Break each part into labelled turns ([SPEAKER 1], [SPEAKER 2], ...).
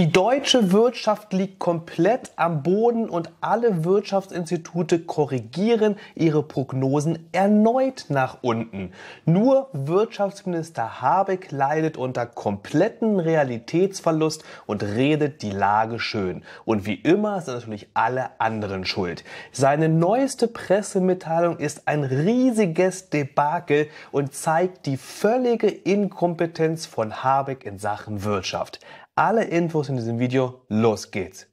[SPEAKER 1] Die deutsche Wirtschaft liegt komplett am Boden und alle Wirtschaftsinstitute korrigieren ihre Prognosen erneut nach unten. Nur Wirtschaftsminister Habeck leidet unter kompletten Realitätsverlust und redet die Lage schön. Und wie immer sind natürlich alle anderen schuld. Seine neueste Pressemitteilung ist ein riesiges Debakel und zeigt die völlige Inkompetenz von Habeck in Sachen Wirtschaft alle Infos in diesem Video. Los geht's!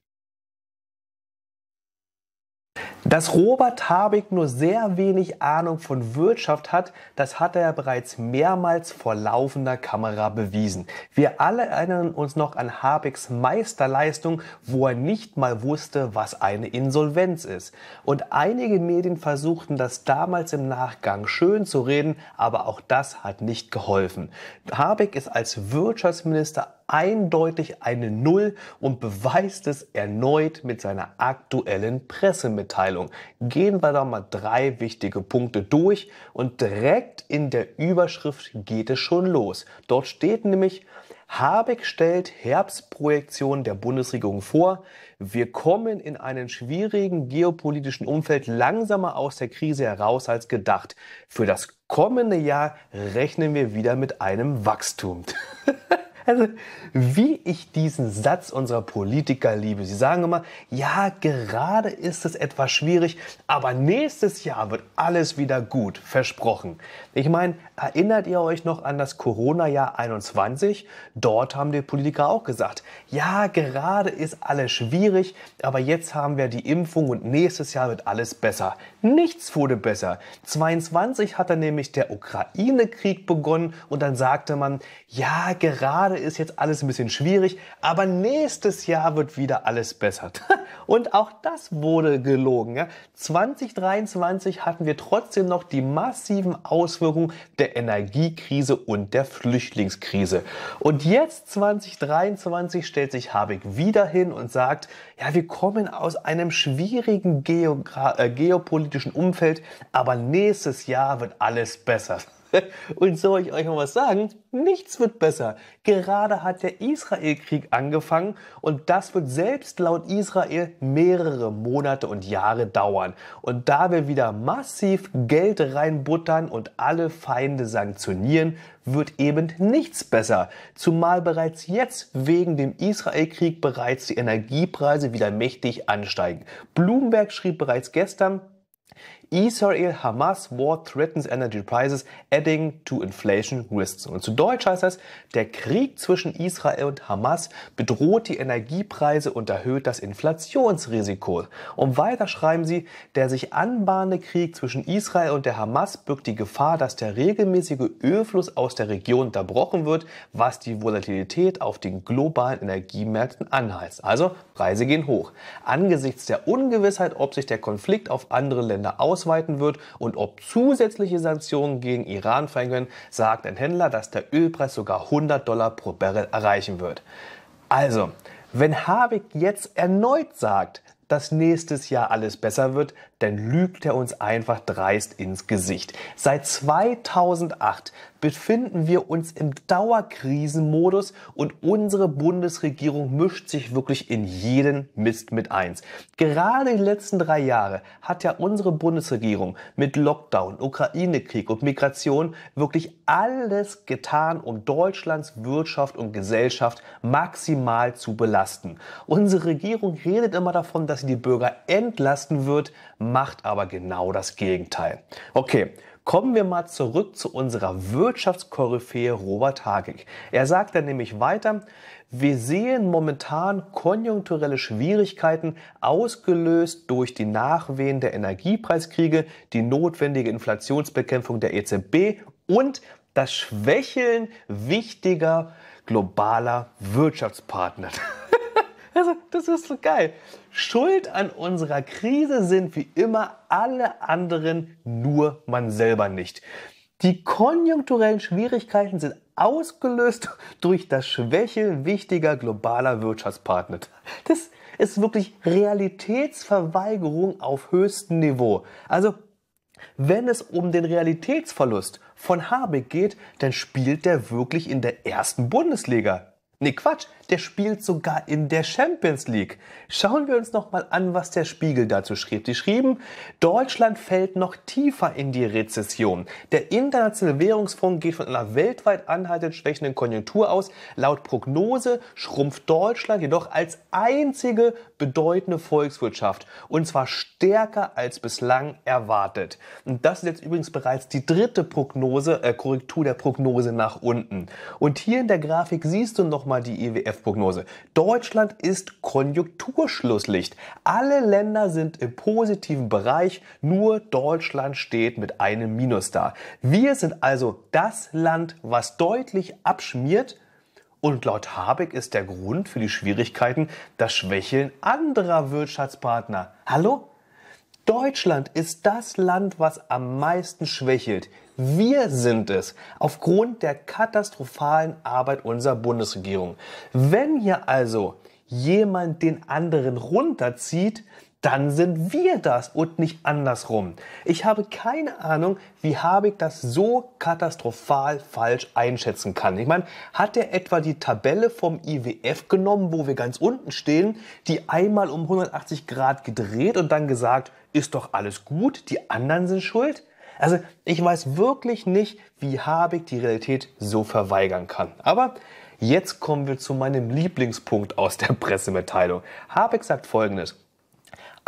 [SPEAKER 1] Dass Robert Habeck nur sehr wenig Ahnung von Wirtschaft hat, das hat er ja bereits mehrmals vor laufender Kamera bewiesen. Wir alle erinnern uns noch an Habecks Meisterleistung, wo er nicht mal wusste, was eine Insolvenz ist. Und einige Medien versuchten das damals im Nachgang schön zu reden, aber auch das hat nicht geholfen. Habeck ist als Wirtschaftsminister eindeutig eine Null und beweist es erneut mit seiner aktuellen Pressemitteilung. Gehen wir da mal drei wichtige Punkte durch und direkt in der Überschrift geht es schon los. Dort steht nämlich, Habeck stellt Herbstprojektion der Bundesregierung vor. Wir kommen in einem schwierigen geopolitischen Umfeld langsamer aus der Krise heraus als gedacht. Für das kommende Jahr rechnen wir wieder mit einem Wachstum. Also, wie ich diesen Satz unserer Politiker liebe. Sie sagen immer, ja, gerade ist es etwas schwierig, aber nächstes Jahr wird alles wieder gut, versprochen. Ich meine, erinnert ihr euch noch an das Corona-Jahr 21? Dort haben die Politiker auch gesagt, ja, gerade ist alles schwierig, aber jetzt haben wir die Impfung und nächstes Jahr wird alles besser. Nichts wurde besser. 22 hat dann nämlich der Ukraine-Krieg begonnen und dann sagte man, ja, gerade Jahre ist jetzt alles ein bisschen schwierig, aber nächstes Jahr wird wieder alles besser. Und auch das wurde gelogen. Ja? 2023 hatten wir trotzdem noch die massiven Auswirkungen der Energiekrise und der Flüchtlingskrise. Und jetzt 2023 stellt sich Habeck wieder hin und sagt, ja, wir kommen aus einem schwierigen Geogra äh, geopolitischen Umfeld, aber nächstes Jahr wird alles besser. Und soll ich euch noch was sagen? Nichts wird besser. Gerade hat der Israelkrieg angefangen und das wird selbst laut Israel mehrere Monate und Jahre dauern. Und da wir wieder massiv Geld reinbuttern und alle Feinde sanktionieren, wird eben nichts besser. Zumal bereits jetzt wegen dem Israelkrieg bereits die Energiepreise wieder mächtig ansteigen. Bloomberg schrieb bereits gestern, Israel-Hamas War threatens energy prices, adding to inflation risks. Und zu Deutsch heißt das, der Krieg zwischen Israel und Hamas bedroht die Energiepreise und erhöht das Inflationsrisiko. Und weiter schreiben sie, der sich anbahnende Krieg zwischen Israel und der Hamas birgt die Gefahr, dass der regelmäßige Ölfluss aus der Region unterbrochen wird, was die Volatilität auf den globalen Energiemärkten anheizt. Also Preise gehen hoch. Angesichts der Ungewissheit, ob sich der Konflikt auf andere Länder aus ausweiten wird und ob zusätzliche Sanktionen gegen Iran fallen können, sagt ein Händler, dass der Ölpreis sogar 100 Dollar pro Barrel erreichen wird. Also, wenn Habeck jetzt erneut sagt, dass nächstes Jahr alles besser wird, dann lügt er uns einfach dreist ins Gesicht. Seit 2008 befinden wir uns im Dauerkrisenmodus und unsere Bundesregierung mischt sich wirklich in jeden Mist mit eins. Gerade die letzten drei Jahre hat ja unsere Bundesregierung mit Lockdown, Ukraine-Krieg und Migration wirklich alles getan, um Deutschlands Wirtschaft und Gesellschaft maximal zu belasten. Unsere Regierung redet immer davon, dass sie die Bürger entlasten wird macht aber genau das Gegenteil. Okay, Kommen wir mal zurück zu unserer Wirtschaftskoryphäe Robert Hagig. Er sagt dann nämlich weiter, wir sehen momentan konjunkturelle Schwierigkeiten ausgelöst durch die Nachwehen der Energiepreiskriege, die notwendige Inflationsbekämpfung der EZB und das Schwächeln wichtiger globaler Wirtschaftspartner. Also, das ist so geil. Schuld an unserer Krise sind wie immer alle anderen, nur man selber nicht. Die konjunkturellen Schwierigkeiten sind ausgelöst durch das Schwäche wichtiger globaler Wirtschaftspartner. Das ist wirklich Realitätsverweigerung auf höchstem Niveau. Also, wenn es um den Realitätsverlust von Habeck geht, dann spielt der wirklich in der ersten Bundesliga. Nee, Quatsch, der spielt sogar in der Champions League. Schauen wir uns nochmal an, was der Spiegel dazu schrieb. Die schrieben, Deutschland fällt noch tiefer in die Rezession. Der internationale Währungsfonds geht von einer weltweit anhaltend schwächenden Konjunktur aus. Laut Prognose schrumpft Deutschland jedoch als einzige bedeutende Volkswirtschaft und zwar stärker als bislang erwartet. Und das ist jetzt übrigens bereits die dritte Prognose, äh, Korrektur der Prognose nach unten. Und hier in der Grafik siehst du noch nochmal die IWF-Prognose. Deutschland ist Konjunkturschlusslicht. Alle Länder sind im positiven Bereich, nur Deutschland steht mit einem Minus da. Wir sind also das Land, was deutlich abschmiert. Und laut Habeck ist der Grund für die Schwierigkeiten das Schwächeln anderer Wirtschaftspartner. Hallo? Deutschland ist das Land, was am meisten schwächelt. Wir sind es aufgrund der katastrophalen Arbeit unserer Bundesregierung. Wenn hier also jemand den anderen runterzieht, dann sind wir das und nicht andersrum. Ich habe keine Ahnung, wie Habeck das so katastrophal falsch einschätzen kann. Ich meine, hat er etwa die Tabelle vom IWF genommen, wo wir ganz unten stehen, die einmal um 180 Grad gedreht und dann gesagt, ist doch alles gut, die anderen sind schuld? Also ich weiß wirklich nicht, wie Habeck die Realität so verweigern kann. Aber jetzt kommen wir zu meinem Lieblingspunkt aus der Pressemitteilung. Habeck sagt Folgendes.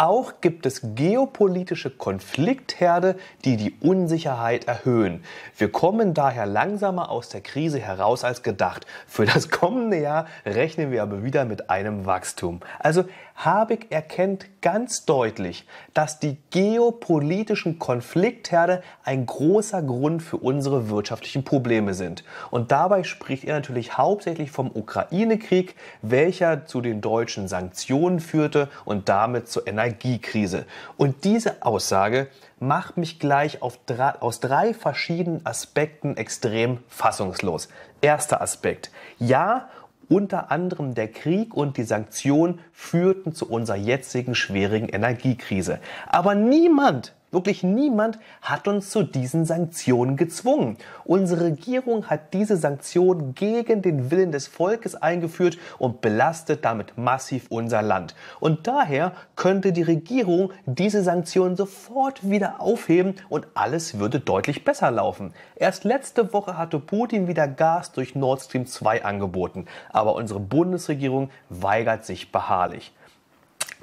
[SPEAKER 1] Auch gibt es geopolitische Konfliktherde, die die Unsicherheit erhöhen. Wir kommen daher langsamer aus der Krise heraus als gedacht. Für das kommende Jahr rechnen wir aber wieder mit einem Wachstum. Also Habeck erkennt ganz deutlich, dass die geopolitischen Konfliktherde ein großer Grund für unsere wirtschaftlichen Probleme sind. Und dabei spricht er natürlich hauptsächlich vom Ukraine-Krieg, welcher zu den deutschen Sanktionen führte und damit zur Energiekrise. Und diese Aussage macht mich gleich drei, aus drei verschiedenen Aspekten extrem fassungslos. Erster Aspekt. Ja, unter anderem der Krieg und die Sanktionen führten zu unserer jetzigen schwierigen Energiekrise. Aber niemand Wirklich niemand hat uns zu diesen Sanktionen gezwungen. Unsere Regierung hat diese Sanktionen gegen den Willen des Volkes eingeführt und belastet damit massiv unser Land. Und daher könnte die Regierung diese Sanktionen sofort wieder aufheben und alles würde deutlich besser laufen. Erst letzte Woche hatte Putin wieder Gas durch Nord Stream 2 angeboten, aber unsere Bundesregierung weigert sich beharrlich.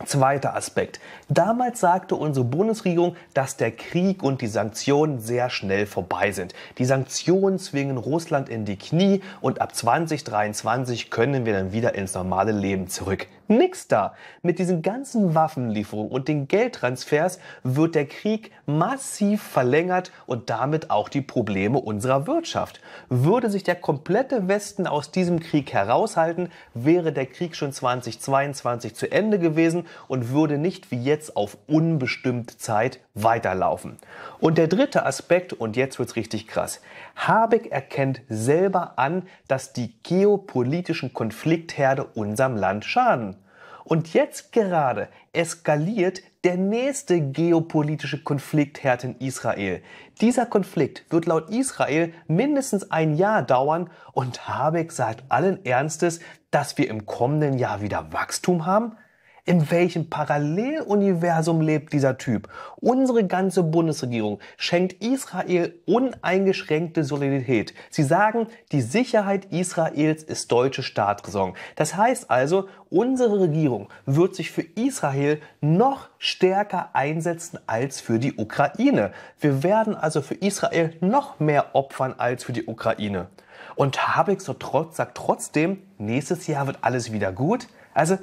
[SPEAKER 1] Zweiter Aspekt. Damals sagte unsere Bundesregierung, dass der Krieg und die Sanktionen sehr schnell vorbei sind. Die Sanktionen zwingen Russland in die Knie und ab 2023 können wir dann wieder ins normale Leben zurück nix da. Mit diesen ganzen Waffenlieferungen und den Geldtransfers wird der Krieg massiv verlängert und damit auch die Probleme unserer Wirtschaft. Würde sich der komplette Westen aus diesem Krieg heraushalten, wäre der Krieg schon 2022 zu Ende gewesen und würde nicht wie jetzt auf unbestimmte Zeit weiterlaufen. Und der dritte Aspekt, und jetzt wird's richtig krass, Habeck erkennt selber an, dass die geopolitischen Konfliktherde unserem Land schaden. Und jetzt gerade eskaliert der nächste geopolitische Konfliktherd in Israel. Dieser Konflikt wird laut Israel mindestens ein Jahr dauern und Habeck sagt allen Ernstes, dass wir im kommenden Jahr wieder Wachstum haben? In welchem Paralleluniversum lebt dieser Typ? Unsere ganze Bundesregierung schenkt Israel uneingeschränkte Solidität. Sie sagen, die Sicherheit Israels ist deutsche Staatsräson. Das heißt also, unsere Regierung wird sich für Israel noch stärker einsetzen als für die Ukraine. Wir werden also für Israel noch mehr opfern als für die Ukraine. Und Habeck so trotz, sagt trotzdem, nächstes Jahr wird alles wieder gut. Also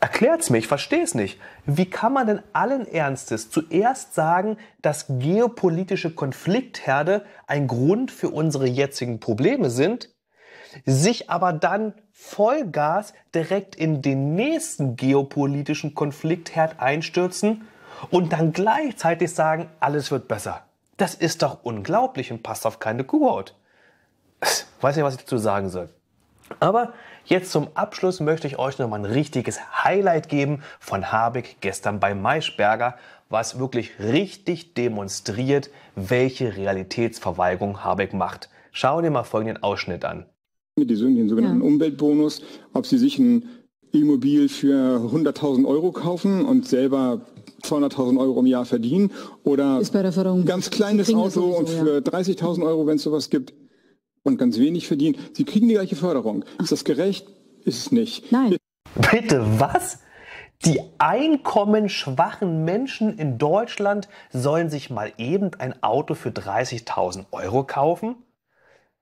[SPEAKER 1] Erklärt's mir, ich verstehe es nicht. Wie kann man denn allen Ernstes zuerst sagen, dass geopolitische Konfliktherde ein Grund für unsere jetzigen Probleme sind, sich aber dann Vollgas direkt in den nächsten geopolitischen Konfliktherd einstürzen und dann gleichzeitig sagen, alles wird besser? Das ist doch unglaublich und passt auf keine Kuhhaut. weiß nicht, was ich dazu sagen soll. Aber jetzt zum Abschluss möchte ich euch noch mal ein richtiges Highlight geben von Habeck gestern bei Maischberger, was wirklich richtig demonstriert, welche Realitätsverweigerung Habeck macht. Schauen wir mal folgenden Ausschnitt an. Die Mit den sogenannten ja. Umweltbonus, ob sie sich ein Immobil für 100.000 Euro kaufen und selber 200.000 Euro im Jahr verdienen oder ein ganz kleines Auto so, und für 30.000 Euro, wenn es sowas gibt, und ganz wenig verdienen, sie kriegen die gleiche Förderung. Ist das gerecht? Ist es nicht. Nein. Bitte was? Die einkommensschwachen Menschen in Deutschland sollen sich mal eben ein Auto für 30.000 Euro kaufen?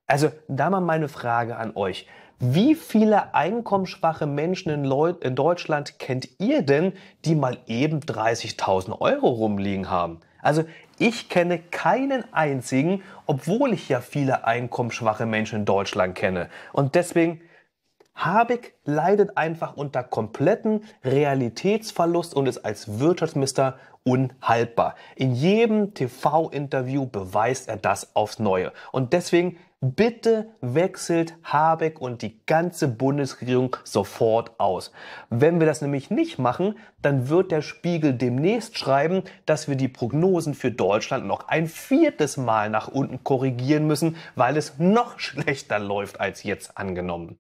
[SPEAKER 1] Also da mal meine Frage an euch. Wie viele einkommensschwache Menschen in, Leu in Deutschland kennt ihr denn, die mal eben 30.000 Euro rumliegen haben? Also ich kenne keinen einzigen, obwohl ich ja viele einkommensschwache Menschen in Deutschland kenne. Und deswegen, Habeck leidet einfach unter kompletten Realitätsverlust und ist als Wirtschaftsminister unhaltbar. In jedem TV-Interview beweist er das aufs Neue. Und deswegen Bitte wechselt Habeck und die ganze Bundesregierung sofort aus. Wenn wir das nämlich nicht machen, dann wird der Spiegel demnächst schreiben, dass wir die Prognosen für Deutschland noch ein viertes Mal nach unten korrigieren müssen, weil es noch schlechter läuft als jetzt angenommen.